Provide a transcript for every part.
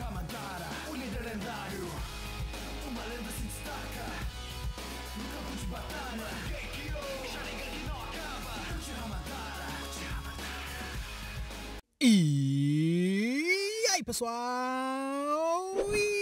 Takashi o líder lendário. Uma lenda se destaca no campo de batalha. Geikyo, Sharingan que não acaba. Takashi Hamadara. E aí, pessoal? E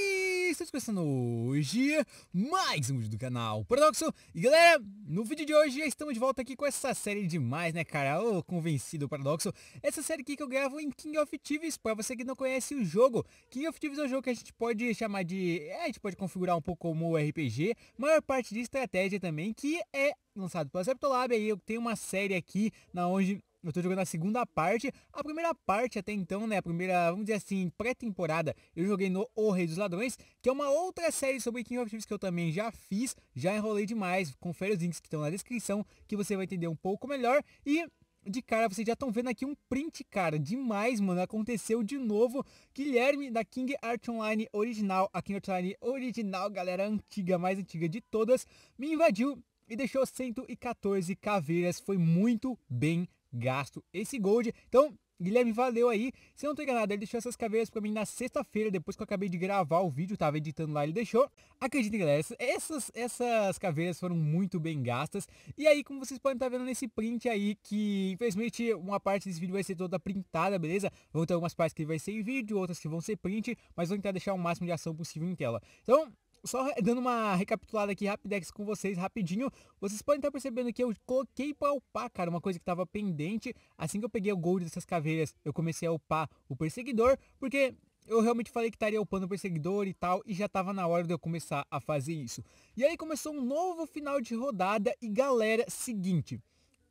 está começando hoje mais um vídeo do canal Paradoxo. E galera, no vídeo de hoje já estamos de volta aqui com essa série demais, né cara? O convencido Paradoxo. Essa série aqui que eu gravo em King of Thieves, para você que não conhece o jogo. King of Thieves é um jogo que a gente pode chamar de... É, a gente pode configurar um pouco como RPG, maior parte de estratégia também, que é lançado pela Septolab. Aí eu tenho uma série aqui na onde eu estou jogando a segunda parte. A primeira parte até então, né? A primeira, vamos dizer assim, pré-temporada, eu joguei no O Rei dos Ladrões, que é uma outra série sobre King of Thieves que eu também já fiz, já enrolei demais. Confere os links que estão na descrição, que você vai entender um pouco melhor. E de cara, vocês já estão vendo aqui um print, cara, demais, mano, aconteceu de novo, Guilherme da King Art Online original, a King Art Online original, galera, antiga, mais antiga de todas, me invadiu e deixou 114 caveiras, foi muito bem gasto esse gold. Então, Guilherme, valeu aí. Se eu não tô enganado, ele deixou essas caveiras para mim na sexta-feira, depois que eu acabei de gravar o vídeo, tava editando lá, ele deixou. acredita galera, essas, essas caveiras foram muito bem gastas. E aí, como vocês podem estar tá vendo nesse print aí, que infelizmente uma parte desse vídeo vai ser toda printada, beleza? Vão ter algumas partes que vai ser em vídeo, outras que vão ser print, mas vão tentar deixar o máximo de ação possível em tela. Então, só dando uma recapitulada aqui rapidex com vocês, rapidinho. Vocês podem estar percebendo que eu coloquei para upar, cara, uma coisa que estava pendente. Assim que eu peguei o gold dessas caveiras, eu comecei a upar o perseguidor, porque eu realmente falei que estaria upando o perseguidor e tal, e já estava na hora de eu começar a fazer isso. E aí começou um novo final de rodada, e galera, seguinte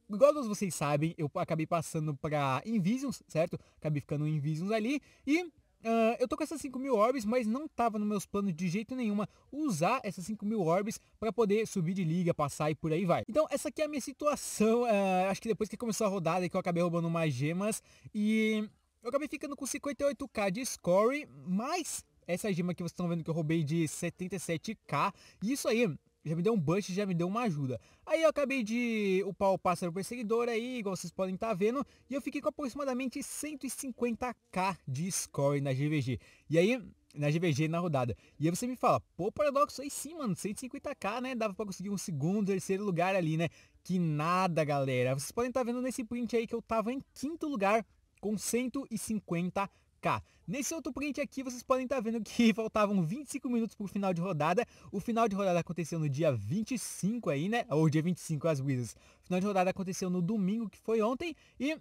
igual vocês sabem, eu acabei passando para Invisions, certo? Acabei ficando em Invisions ali e Uh, eu tô com essas 5 mil orbs, mas não tava nos meus planos de jeito nenhuma usar essas 5 mil orbs para poder subir de liga, passar e por aí vai. Então essa aqui é a minha situação, uh, acho que depois que começou a rodada que eu acabei roubando umas gemas e eu acabei ficando com 58k de score, mas essa gema que vocês estão vendo que eu roubei de 77k, e isso aí já me deu um bust, já me deu uma ajuda. Aí eu acabei de upar o pássaro perseguidor aí, igual vocês podem estar tá vendo, e eu fiquei com aproximadamente 150k de score na GVG. E aí, na GVG, na rodada. E aí você me fala, pô, paradoxo, aí sim, mano, 150k, né, dava pra conseguir um segundo, terceiro lugar ali, né. Que nada, galera. Vocês podem estar tá vendo nesse print aí que eu tava em quinto lugar com 150k Nesse outro print aqui, vocês podem estar tá vendo que faltavam 25 minutos para o final de rodada. O final de rodada aconteceu no dia 25 aí, né? Ou dia 25, as Wizards O final de rodada aconteceu no domingo, que foi ontem. E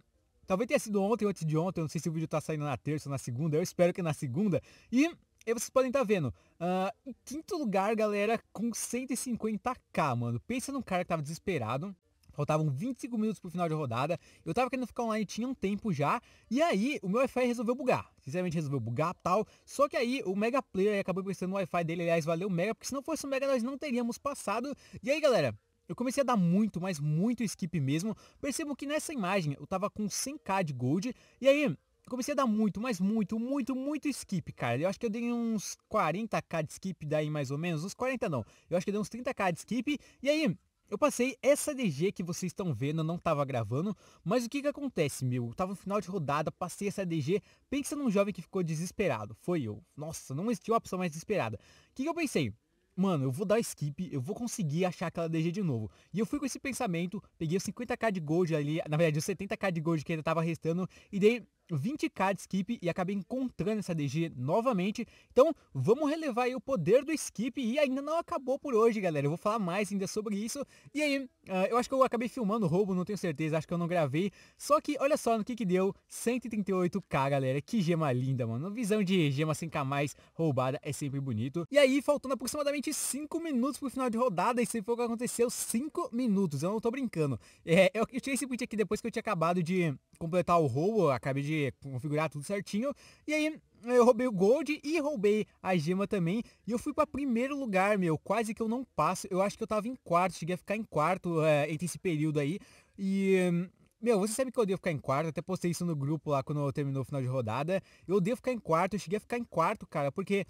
talvez tenha sido ontem ou antes de ontem. Eu não sei se o vídeo está saindo na terça ou na segunda. Eu espero que na segunda. E... E vocês podem estar tá vendo, uh, em quinto lugar, galera, com 150k, mano. Pensa num cara que tava desesperado, Faltavam 25 minutos pro final de rodada. Eu tava querendo ficar online, tinha um tempo já. E aí, o meu Wi-Fi resolveu bugar. Sinceramente, resolveu bugar tal. Só que aí, o Mega Player acabou prestando o Wi-Fi dele. Aliás, valeu Mega, porque se não fosse o Mega, nós não teríamos passado. E aí, galera, eu comecei a dar muito, mas muito skip mesmo. Percebam que nessa imagem eu tava com 100k de gold. E aí, eu comecei a dar muito, mas muito, muito, muito skip, cara. Eu acho que eu dei uns 40k de skip daí mais ou menos. Uns 40 não. Eu acho que eu dei uns 30k de skip. E aí, eu passei essa DG que vocês estão vendo, eu não estava gravando, mas o que que acontece, meu? Eu tava no final de rodada, passei essa DG, pensa num jovem que ficou desesperado, foi eu. Nossa, não existiu a opção mais desesperada. O que que eu pensei? Mano, eu vou dar skip, eu vou conseguir achar aquela DG de novo. E eu fui com esse pensamento, peguei os 50k de gold ali, na verdade os 70k de gold que ainda tava restando, e dei 20k de skip e acabei encontrando essa DG novamente. Então vamos relevar o poder do skip e ainda não acabou por hoje, galera. Eu vou falar mais ainda sobre isso. E aí, uh, eu acho que eu acabei filmando o roubo, não tenho certeza, acho que eu não gravei. Só que olha só no que que deu, 138k, galera. Que gema linda, mano. Visão de gema 5k mais roubada é sempre bonito. E aí, faltando aproximadamente 5 minutos pro final de rodada, isso foi o que aconteceu, 5 minutos, eu não tô brincando. É, eu tirei esse print aqui depois que eu tinha acabado de completar o roubo, acabei de configurar tudo certinho. E aí eu roubei o gold e roubei a gema também. E eu fui para primeiro lugar, meu. Quase que eu não passo. Eu acho que eu tava em quarto, cheguei a ficar em quarto é, entre esse período aí. E. Meu, você sabe que eu odeio ficar em quarto, até postei isso no grupo lá quando eu terminou o final de rodada. Eu odeio ficar em quarto, eu cheguei a ficar em quarto, cara, porque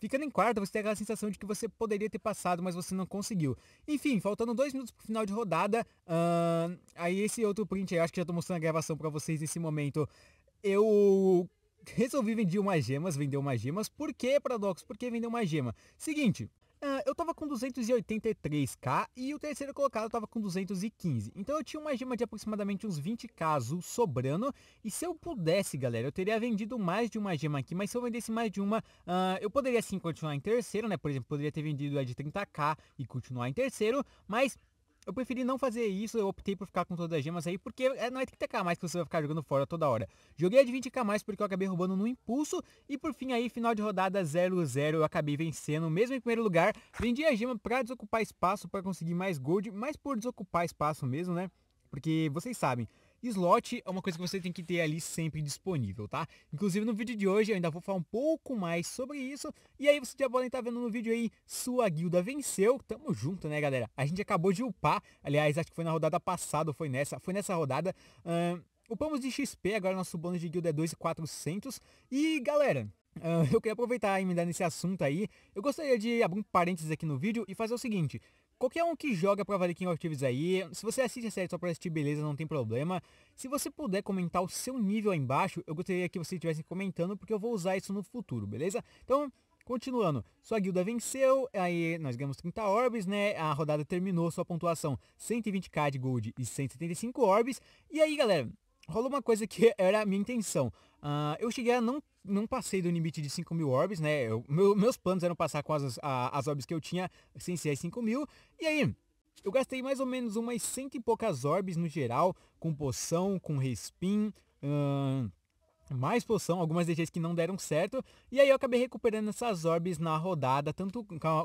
Ficando em quarta, você tem aquela sensação de que você poderia ter passado, mas você não conseguiu. Enfim, faltando dois minutos pro final de rodada, uh, aí esse outro print aí, acho que já tô mostrando a gravação para vocês nesse momento. Eu resolvi vender umas gemas, vender umas gemas. Por que, Paradoxo? Por que vender uma gema? Seguinte, eu tava com 283k e o terceiro colocado tava com 215. Então eu tinha uma gema de aproximadamente uns 20k sobrando. E se eu pudesse, galera, eu teria vendido mais de uma gema aqui. Mas se eu vendesse mais de uma, uh, eu poderia sim continuar em terceiro, né? Por exemplo, poderia ter vendido a de 30k e continuar em terceiro. Mas eu preferi não fazer isso, eu optei por ficar com todas as gemas aí, porque é, não é 30k mais que você vai ficar jogando fora toda hora. Joguei a de 20k mais porque eu acabei roubando no impulso, e por fim aí, final de rodada 0-0, eu acabei vencendo, mesmo em primeiro lugar. Vendi a gema para desocupar espaço, para conseguir mais gold, mas por desocupar espaço mesmo, né? Porque vocês sabem, Slot é uma coisa que você tem que ter ali sempre disponível, tá? Inclusive no vídeo de hoje eu ainda vou falar um pouco mais sobre isso. E aí você já podem estar vendo no vídeo aí, sua guilda venceu. Tamo junto, né galera? A gente acabou de upar, aliás, acho que foi na rodada passada, foi nessa, foi nessa rodada. upamos de XP, agora nosso bônus de guilda é 2,400. E galera, eu queria aproveitar e me dar nesse assunto aí. Eu gostaria de abrir um parênteses aqui no vídeo e fazer o seguinte. Qualquer um que joga pra valer King of Thieves aí, se você assiste a série só pra assistir, beleza, não tem problema. Se você puder comentar o seu nível aí embaixo, eu gostaria que você estivesse comentando, porque eu vou usar isso no futuro, beleza? Então, Continuando, sua guilda venceu, aí nós ganhamos 30 orbs, né? A rodada terminou sua pontuação 120k de gold e 175 orbs. E aí, galera, rolou uma coisa que era a minha intenção. Uh, eu cheguei a não, não passei do limite de 5 mil orbs, né? Eu, meu, meus planos eram passar com as, as orbs que eu tinha sem ser as 5 mil. E aí, eu gastei mais ou menos umas cento e poucas orbs no geral, com poção, com respin. Uh, ah, mais poção, algumas DGs que não deram certo, e aí eu acabei recuperando essas orbes na rodada, tanto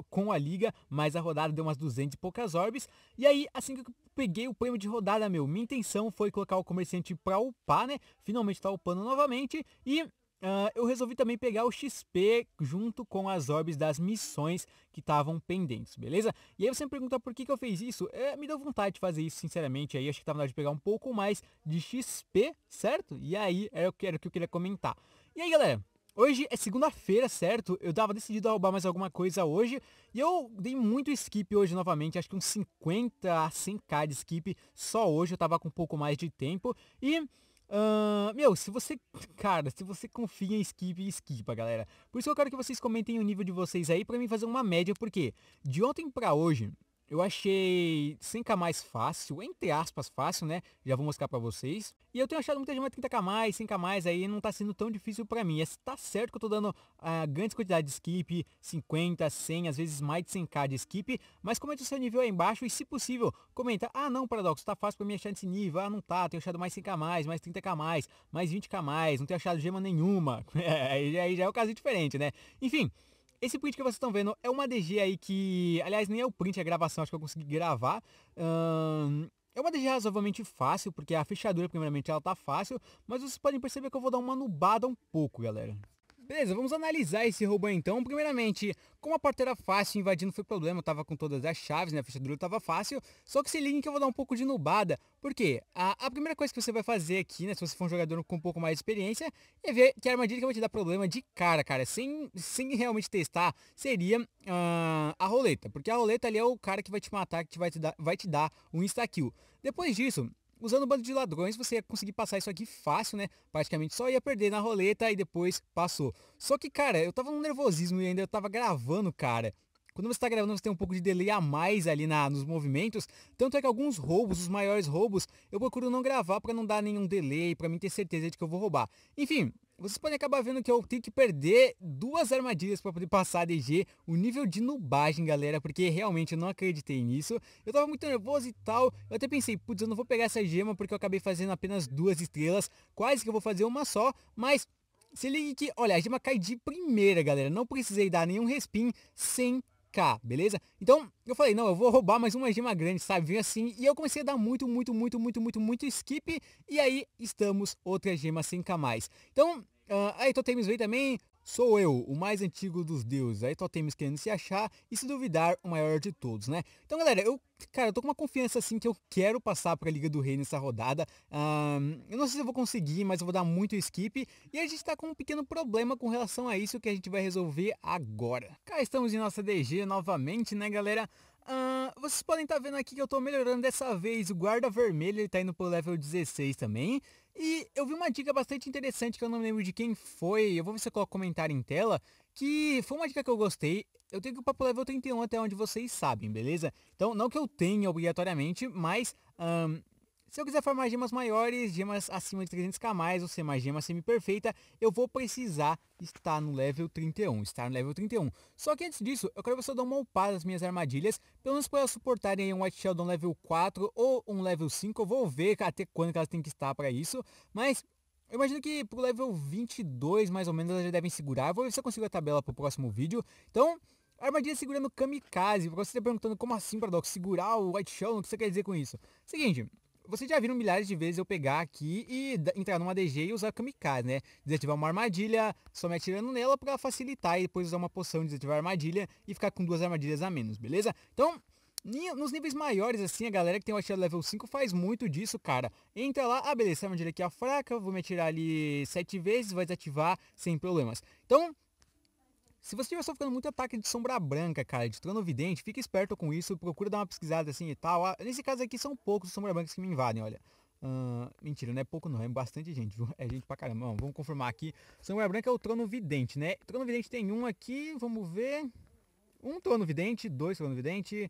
com a liga, mas a rodada deu umas 200 e poucas orbes, e aí assim que eu peguei o prêmio de rodada, meu, minha intenção foi colocar o comerciante pra upar, né, finalmente tá upando novamente, e Uh, eu resolvi também pegar o XP junto com as orbes das missões que estavam pendentes, beleza? E aí você me pergunta por que, que eu fiz isso? É, me deu vontade de fazer isso, sinceramente. Aí acho que tava na hora de pegar um pouco mais de XP, certo? E aí é, era o que, era o que eu queria comentar. E aí, galera, Hoje é segunda-feira, certo? Eu tava decidido a roubar mais alguma coisa hoje e eu dei muito skip hoje novamente, acho que uns 50 a 100k de skip só hoje, eu tava com um pouco mais de tempo e Uh, meu, se você. Cara, se você confia em skip, skipa, galera. Por isso que eu quero que vocês comentem o nível de vocês aí para mim fazer uma média, porque de ontem para hoje eu achei 100k mais fácil, entre aspas fácil, né? Já vou mostrar pra vocês. E eu tenho achado muita gente 30k mais, 100k mais, aí não tá sendo tão difícil pra mim. Está é, tá certo que eu tô dando uh, grandes quantidades de skip, 50, 100, às vezes mais de 100k de skip. Mas comenta o seu nível aí embaixo e, se possível, comenta. Ah, não, Paradoxo, tá fácil pra mim achar nesse nível. Ah, não tá, tenho achado mais 100k mais, mais 30k mais, mais 20k mais. Não tenho achado gema nenhuma. É, aí já é um caso diferente, né? Enfim... Esse print que vocês estão vendo é uma DG aí que, aliás, nem é o print, é a gravação, acho que eu consegui gravar. é uma DG razoavelmente fácil, porque a fechadura, primeiramente, ela tá fácil, mas vocês podem perceber que eu vou dar uma nubada um pouco, galera. Beleza, vamos analisar esse roubo então. Primeiramente, como a era fácil invadindo foi problema, eu tava com todas as chaves, né, a fechadura tava fácil, só que se liguem que eu vou dar um pouco de nubada, porque a, a primeira coisa que você vai fazer aqui, né, se você for um jogador com um pouco mais de experiência, é ver que a armadilha que vai te dar problema de cara, cara, sem, sem realmente testar, seria uh, a roleta, porque a roleta ali é o cara que vai te matar, que vai te dar, vai te dar um insta-kill. Depois disso, Usando o bando de ladrões, você ia conseguir passar isso aqui fácil, né? Praticamente só ia perder na roleta e depois passou. Só que, cara, eu tava num nervosismo e ainda eu tava gravando, cara. Quando você está gravando, você tem um pouco de delay a mais ali na, nos movimentos. Tanto é que alguns roubos, os maiores roubos, eu procuro não gravar para não dar nenhum delay, para mim ter certeza de que eu vou roubar. Enfim, vocês podem acabar vendo que eu tenho que perder duas armadilhas para poder passar a DG, o nível de nubagem, galera, porque realmente eu não acreditei nisso. Eu tava muito nervoso e tal, eu até pensei, putz, eu não vou pegar essa gema porque eu acabei fazendo apenas duas estrelas, quase que eu vou fazer uma só, mas se ligue que, olha, a gema cai de primeira, galera, não precisei dar nenhum respin, sem beleza? Então eu falei, não, eu vou roubar mais uma gema grande, sabe? Vem assim. E eu comecei a dar muito, muito, muito, muito, muito, muito skip. E aí estamos outra gema 5 a mais. Então, uh, aí Totems veio também, Sou eu, o mais antigo dos deuses. Aí Totemes querendo se achar e se duvidar, o maior de todos, né? Então, galera, eu, cara, eu tô com uma confiança assim que eu quero passar pra Liga do Rei nessa rodada. Um, eu não sei se eu vou conseguir, mas eu vou dar muito skip. E a gente tá com um pequeno problema com relação a isso que a gente vai resolver agora. Cá estamos em nossa DG novamente, né, galera? Uh, vocês podem estar tá vendo aqui que eu estou melhorando dessa vez. O guarda vermelho está indo pro level 16 também. E eu vi uma dica bastante interessante que eu não lembro de quem foi. Eu vou ver se eu coloco comentário em tela. Que foi uma dica que eu gostei. Eu tenho que ir para o level 31 até onde vocês sabem, beleza? Então, não que eu tenha obrigatoriamente, mas um, se eu quiser formar gemas maiores, gemas acima de 300k mais, ou ser mais gema semi-perfeita, eu vou precisar estar no level 31, estar no level 31. Só que antes disso, eu quero que você dar uma upada nas minhas armadilhas, pelo menos para elas suportarem um White Shadow level 4 ou um level 5, eu vou ver até quando elas têm que estar para isso, mas eu imagino que pro level 22, mais ou menos, elas já devem segurar. vou ver se eu consigo a tabela pro próximo vídeo. Então, armadilha segurando kamikaze. Pra você tá perguntando como assim, Paradox, segurar o White Shell, o que você quer dizer com isso? Seguinte, vocês já viram milhares de vezes eu pegar aqui e entrar numa DG e usar kamikaze, né? Desativar uma armadilha, só me atirando nela para facilitar e depois usar uma poção de desativar a armadilha e ficar com duas armadilhas a menos, beleza? Então, nos níveis maiores, assim, a galera que tem o atirar level 5 faz muito disso, cara. Entra lá, ah, beleza, essa armadilha aqui é fraca, vou me atirar ali sete vezes, vai desativar sem problemas. Então, se você estiver sofrendo muito ataque de sombra branca, cara, de trono vidente fica esperto com isso, procura dar uma pesquisada assim e tal. Ah, nesse caso aqui são poucos os sombra brancas que me invadem, olha. Uh, mentira, não é pouco não, é bastante gente, viu? É gente pra caramba. Bom, vamos confirmar aqui. Sombra branca é o trono vidente, né? Trono vidente tem um aqui, vamos ver. Um trono vidente, dois trono vidente.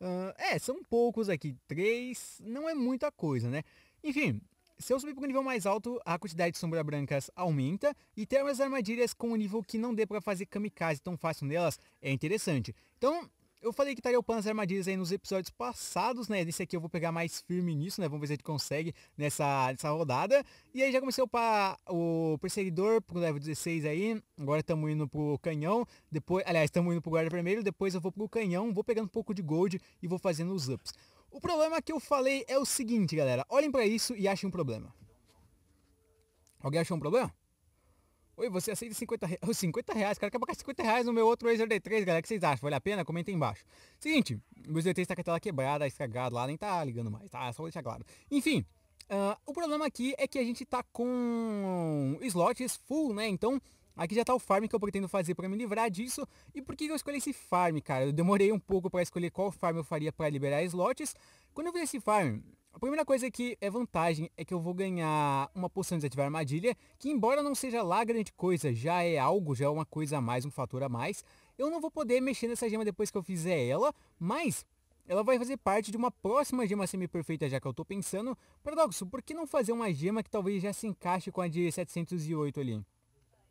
Uh, é, são poucos aqui, três, não é muita coisa, né? Enfim, se eu subir para um nível mais alto, a quantidade de sombra brancas aumenta e ter umas armadilhas com um nível que não dê para fazer kamikaze tão fácil nelas é interessante. Então, eu falei que estaria upando as armadilhas aí nos episódios passados, né? Nesse aqui eu vou pegar mais firme nisso, né? Vamos ver se a gente consegue nessa, nessa rodada. E aí já comecei a upar o perseguidor pro level 16 aí. Agora estamos indo pro canhão. Depois, aliás, estamos indo pro guarda vermelho. Depois eu vou pro canhão, vou pegando um pouco de gold e vou fazendo os ups. O problema que eu falei é o seguinte, galera. Olhem para isso e achem um problema. Alguém achou um problema? Oi, você aceita 50 reais? 50 reais? Cara, quer pagar 50 reais no meu outro Razer D3, galera. O que vocês acham? Vale a pena? Comenta aí embaixo. Seguinte, o meu D3 tá com a tela quebrada, estragado lá, nem tá ligando mais, tá? Só vou deixar claro. Enfim, uh, o problema aqui é que a gente tá com slots full, né? Então, Aqui já tá o farm que eu pretendo fazer para me livrar disso. E por que eu escolhi esse farm, cara? Eu demorei um pouco para escolher qual farm eu faria para liberar slots. Quando eu fiz esse farm, a primeira coisa que é vantagem é que eu vou ganhar uma poção de desativar armadilha, que embora não seja lá grande coisa, já é algo, já é uma coisa a mais, um fator a mais. Eu não vou poder mexer nessa gema depois que eu fizer ela, mas ela vai fazer parte de uma próxima gema semi-perfeita já que eu estou pensando. Paradoxo, por que não fazer uma gema que talvez já se encaixe com a de 708 ali?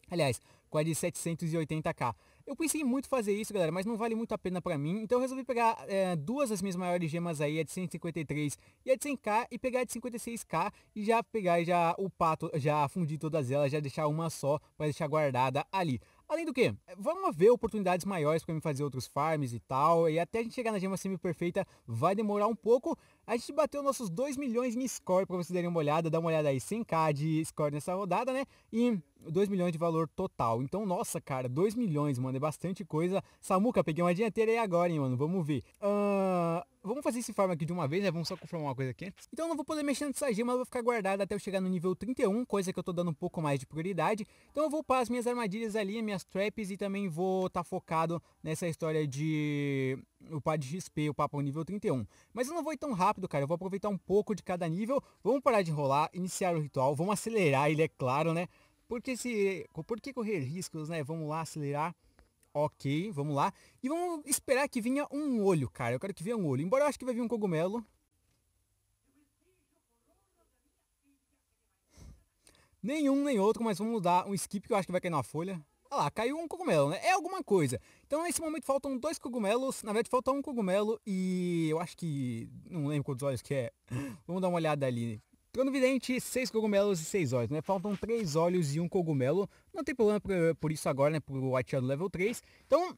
Aliás, com a de 780K. Eu pensei muito fazer isso, galera, mas não vale muito a pena para mim. Então eu resolvi pegar é, duas das minhas maiores gemas aí, a de 153 e a de 100k, e pegar a de 56k e já pegar já o pato, já fundir todas elas, já deixar uma só para deixar guardada ali. Além do que, vamos haver oportunidades maiores para mim fazer outros farms e tal, e até a gente chegar na gema semi-perfeita vai demorar um pouco, a gente bateu nossos 2 milhões em score para vocês darem uma olhada, dá uma olhada aí, 100k de score nessa rodada, né? E 2 milhões de valor total. Então, nossa, cara, 2 milhões, mano, é bastante coisa. Samuca, peguei uma dianteira aí agora, hein, mano, vamos ver. Uh, vamos fazer esse farm aqui de uma vez, né? Vamos só confirmar uma coisa aqui. Então, não vou poder mexer nessa gema, ela vou ficar guardada até eu chegar no nível 31, coisa que eu tô dando um pouco mais de prioridade. Então, eu vou upar as minhas armadilhas ali, minhas traps e também vou estar tá focado nessa história de o Pad XP, o papo é nível 31. Mas eu não vou ir tão rápido, cara. Eu vou aproveitar um pouco de cada nível. Vamos parar de enrolar, iniciar o ritual. Vamos acelerar ele, é claro, né? Porque se. Por que correr riscos, né? Vamos lá acelerar. Ok, vamos lá. E vamos esperar que venha um olho, cara. Eu quero que venha um olho. Embora eu acho que vai vir um cogumelo. Nenhum nem outro, mas vamos dar um skip que eu acho que vai cair na folha lá, caiu um cogumelo, né? É alguma coisa. Então nesse momento faltam dois cogumelos, na verdade falta um cogumelo e eu acho que. não lembro quantos olhos que é. Vamos dar uma olhada ali. Trono Vidente, seis cogumelos e seis olhos, né? Faltam três olhos e um cogumelo. Não tem problema por, por isso agora, né? Pro White Shadow level 3. Então, uh,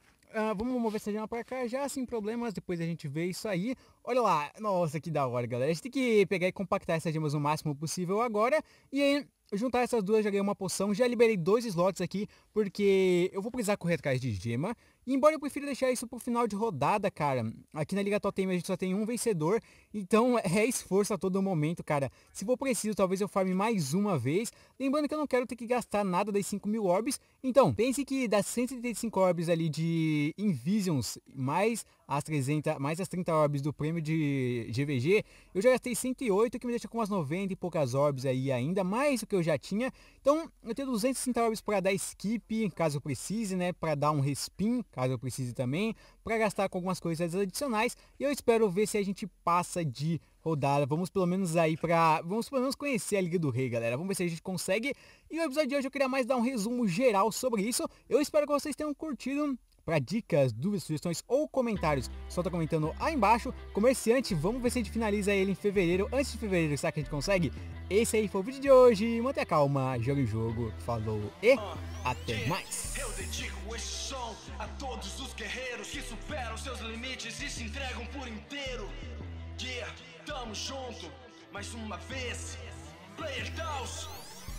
vamos mover essa janela pra cá já, sem problemas. Depois a gente vê isso aí. Olha lá, nossa, que da hora, galera. A gente tem que pegar e compactar essas gemas o máximo possível agora. E aí juntar essas duas já ganhei uma poção. Já liberei dois slots aqui, porque eu vou precisar correr atrás de gema. Embora eu prefira deixar isso pro final de rodada, cara. Aqui na Liga Totem a gente só tem um vencedor, então é esforço a todo momento, cara. Se for preciso, talvez eu farme mais uma vez. Lembrando que eu não quero ter que gastar nada das 5 mil orbs. Então, pense que das 135 orbs ali de Invisions, mais as 300, mais as 30 orbs do prêmio de GVG, eu já gastei 108, que me deixa com umas 90 e poucas orbs aí ainda, mais do que eu já tinha. Então, eu tenho 260 orbs para dar skip, caso precise, né, para dar um respin, caso eu precise também, para gastar com algumas coisas adicionais. E eu espero ver se a gente passa de rodada. Vamos pelo menos aí para, vamos pelo menos conhecer a Liga do Rei, galera. Vamos ver se a gente consegue. E no episódio de hoje eu queria mais dar um resumo geral sobre isso. Eu espero que vocês tenham curtido para dicas, dúvidas, sugestões ou comentários, só tá comentando aí embaixo. Comerciante, vamos ver se a gente finaliza ele em fevereiro, antes de fevereiro, será que a gente consegue? Esse aí foi o vídeo de hoje, mantenha calma, jogue o jogo, falou e até mais! Eu dedico esse som a todos os guerreiros que superam seus limites e se entregam por inteiro. Yeah, tamo junto, mais uma vez, Player Taos!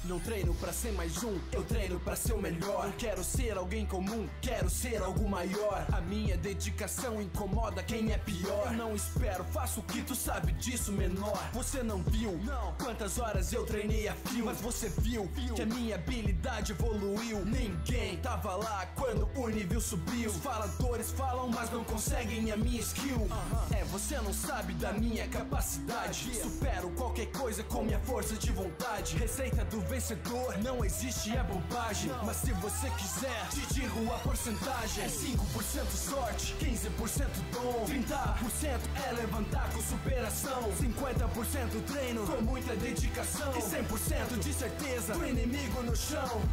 Não treino para ser mais um, eu treino para ser o melhor. Não quero ser alguém comum, quero ser algo maior. A minha dedicação incomoda quem é pior. Eu não espero, faço o que tu sabe disso, menor. Você não viu, não, quantas horas eu treinei a fio, mas você viu, viu que a minha habilidade evoluiu. Ninguém tava lá quando o nível subiu. Os faladores falam, mas não conseguem a minha skill. Uh -huh. É, você não sabe da minha capacidade. Supero qualquer coisa com minha força de vontade. Receita do vencedor não existe, é bobagem. Não. Mas se você quiser, te digo a porcentagem: é 5% sorte, 15% dom, 30% é levantar com superação, 50% treino com muita dedicação e 100% de certeza do inimigo no chão.